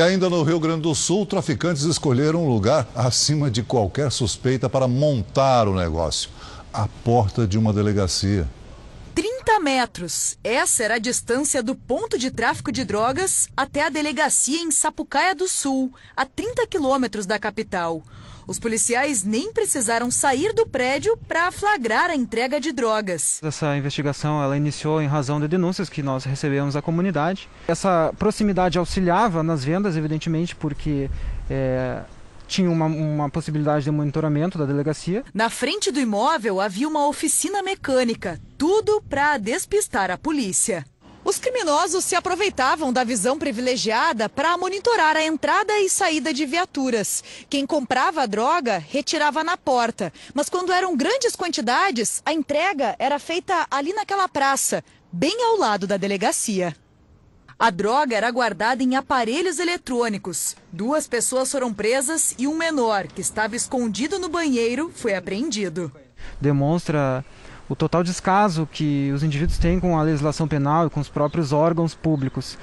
E ainda no Rio Grande do Sul, traficantes escolheram um lugar acima de qualquer suspeita para montar o negócio a porta de uma delegacia. 30 metros. Essa era a distância do ponto de tráfico de drogas até a delegacia em Sapucaia do Sul, a 30 quilômetros da capital. Os policiais nem precisaram sair do prédio para flagrar a entrega de drogas. Essa investigação ela iniciou em razão de denúncias que nós recebemos da comunidade. Essa proximidade auxiliava nas vendas, evidentemente, porque é, tinha uma, uma, possibilidade de monitoramento da delegacia. Na frente do imóvel havia uma oficina mecânica, tudo para despistar a polícia. Os criminosos se aproveitavam da visão privilegiada para monitorar a entrada e saída de viaturas. Quem comprava a droga retirava na porta, mas quando eram grandes quantidades, a entrega era feita ali naquela praça, bem ao lado da delegacia. A droga era guardada em aparelhos eletrônicos. Duas pessoas foram presas e um menor, que estava escondido no banheiro, foi apreendido. Demonstra o total descaso que os indivíduos têm com a legislação penal e com os próprios órgãos públicos.